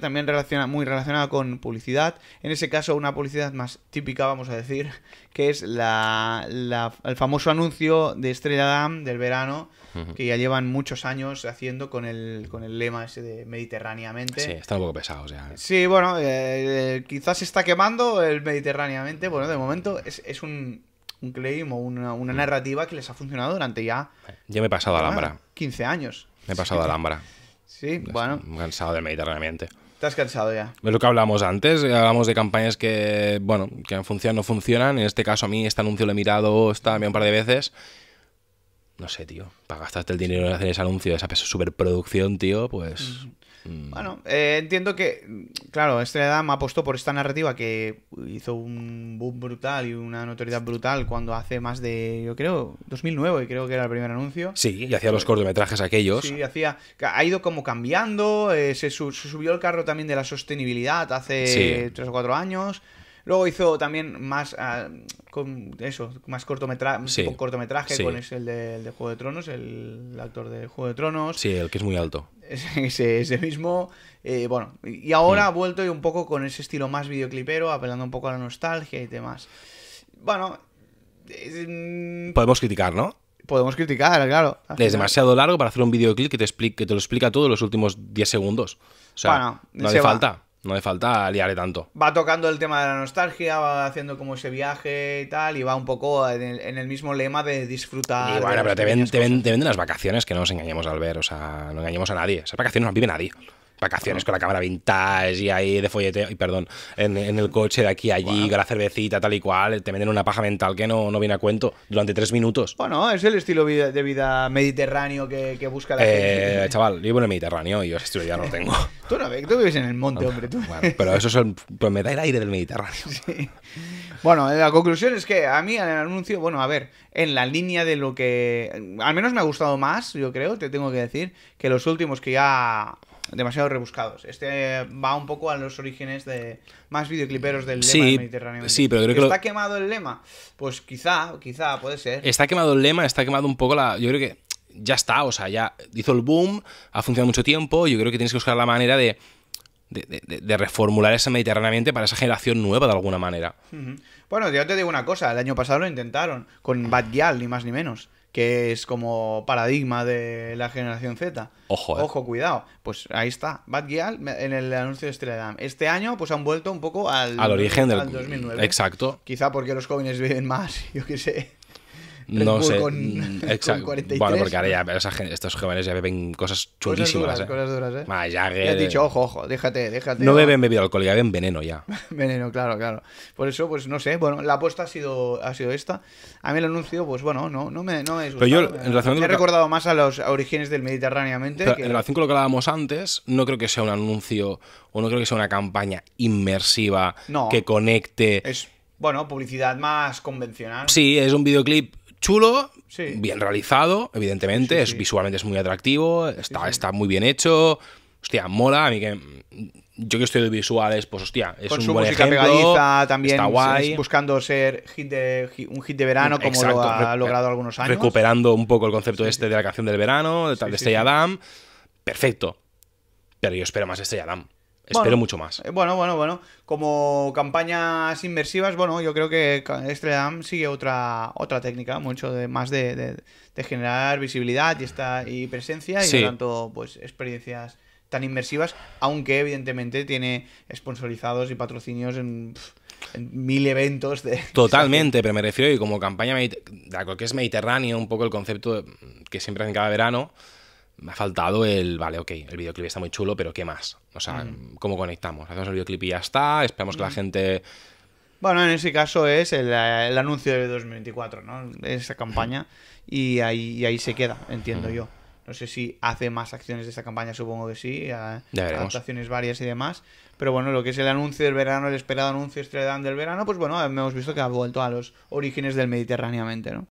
también muy relacionada con publicidad. En ese caso, una publicidad más típica, vamos a decir, que es la, el famoso anuncio de Estrella Damm del verano, que ya llevan muchos años haciendo con el, con el lema ese de Mediterráneamente. Sí, está un poco pesado, o Sí, bueno, eh, eh, quizás se está quemando el Mediterráneamente. Bueno, de momento es, un, un claim o una, mm. narrativa que les ha funcionado durante ya. Yo me he pasado a 15 años. Me he pasado a Alhambra. Sí, bueno. Cansado de meditar realmente. Estás cansado ya. Es lo que hablamos antes, eh, hablamos de campañas que, bueno, que en o no funcionan. En este caso a mí este anuncio lo he mirado, está un par de veces no sé, tío. Para gastarte el dinero en hacer ese anuncio, esa superproducción, tío, pues. Mm. Bueno, eh, entiendo que. Claro, este ha apostó por esta narrativa que hizo un boom brutal y una notoriedad brutal cuando hace más de. Yo creo. 2009, creo que era el primer anuncio. Sí, y hacía los cortometrajes aquellos. Sí, hacía. Ha ido como cambiando. Eh, se, subió el carro también de la sostenibilidad hace tres o cuatro años. Luego hizo también más ah, con eso, más cortometraje, cortometraje con el, de, Juego de Tronos, el, actor de Juego de Tronos. Sí, el que es muy alto. Ese, mismo. Eh, bueno, y ahora mm. ha vuelto y un poco con ese estilo más videoclipero, apelando un poco a la nostalgia y demás. Bueno. Mm, podemos criticar, ¿no? podemos criticar, claro. Es demasiado largo para hacer un videoclip que te, explique, te lo explica todo en los últimos 10 segundos. O sea, bueno, no hace falta. No le falta liarle tanto. Va tocando el tema de la nostalgia, va haciendo como ese viaje y tal, y va un poco en el, mismo lema de disfrutar. Y bueno, pero te, te, venden las vacaciones que no nos engañemos al ver, o sea, no engañemos a nadie. Esas vacaciones no las vive nadie vacaciones con la cámara vintage y ahí de folleteo, y perdón, en, el coche de aquí a allí, con la cervecita, tal y cual, te meten una paja mental que no, no viene a cuento durante tres minutos. Bueno, es el estilo de vida mediterráneo que, busca la eh, gente. Chaval, vivo en el Mediterráneo y ese estilo ya no lo tengo. tú no tú vives en el monte, hombre, tú. pero eso es el, pues me da el aire del Mediterráneo. Bueno, eh, la conclusión es que a mí el anuncio, bueno, a ver, en la línea de lo que al menos me ha gustado más, yo creo, te tengo que decir, que los últimos que ya demasiado rebuscados. Este va un poco a los orígenes de más videocliperos del lema del Mediterráneo. Sí, pero creo que, está quemado el lema. Pues quizá, quizá puede ser. Está quemado el lema, está quemado un poco la. Yo creo que ya está, o sea, ya hizo el boom, ha funcionado mucho tiempo. Yo creo que tienes que buscar la manera de de, reformular ese mediterráneamente para esa generación nueva de alguna manera. Bueno, yo te digo una cosa, el año pasado lo intentaron con Bad Gyal, ni más ni menos que es como paradigma de la generación Z. Ojo, eh. Ojo, cuidado. Pues ahí está, Bad Gyal en el anuncio de Stradam. Este año pues han vuelto un poco al, origen del 2009. Exacto. Quizá porque los jóvenes viven más, yo qué sé no sé. Con, mm, Bueno, porque ahora ya estos jóvenes ya beben cosas chulísimas. Eh. Cosas cosas eh. ya, que, dicho, ojo, ojo, déjate, déjate. No beben bebida alcohólica, beben veneno ya. veneno, claro, claro. Por eso, pues no sé. Bueno, la apuesta ha sido, ha sido esta. A mí el anuncio, pues bueno, no, no me, no me yo, en he recordado más a los orígenes del Mediterráneamente. En relación con lo que hablábamos antes, no creo que sea un anuncio o no creo que sea una campaña inmersiva que conecte. Es, bueno, publicidad más convencional. Sí, es un videoclip chulo, bien realizado, evidentemente, es, visualmente es muy atractivo, está, está muy bien hecho, hostia, mola, a mí que mm, yo que estoy de visuales, pues hostia, es un buen ejemplo, también, está guay. buscando ser hit de, un hit de verano como lo ha logrado algunos años. Recuperando un poco el concepto este de la canción del verano, de, tal de Stella Adam, perfecto. Pero yo espero más Stella Adam. Espero mucho más. Eh, bueno, bueno, bueno. Como campañas inmersivas, bueno, yo creo que Estrella sigue otra, otra técnica, mucho de, más de, de, generar visibilidad y, esta, y presencia y, por tanto, pues experiencias tan inmersivas, aunque evidentemente tiene sponsorizados y patrocinios en... mil eventos de... Totalmente, pero me refiero y como campaña de que es Mediterráneo, un poco el concepto que siempre hacen cada verano, me ha faltado el, vale, ok, el videoclip está muy chulo, pero ¿qué más? O sea, ¿cómo conectamos? Hacemos el videoclip y ya está, esperamos que la gente... Bueno, en ese caso es el, anuncio de 2024, ¿no? Esa campaña y ahí, ahí se queda, entiendo yo. No sé si hace más acciones de esa campaña, supongo que sí, a, adaptaciones varias y demás. Pero bueno, lo que es el anuncio del verano, el esperado anuncio estrella del verano, pues bueno, hemos visto que ha vuelto a los orígenes del Mediterráneamente, ¿no?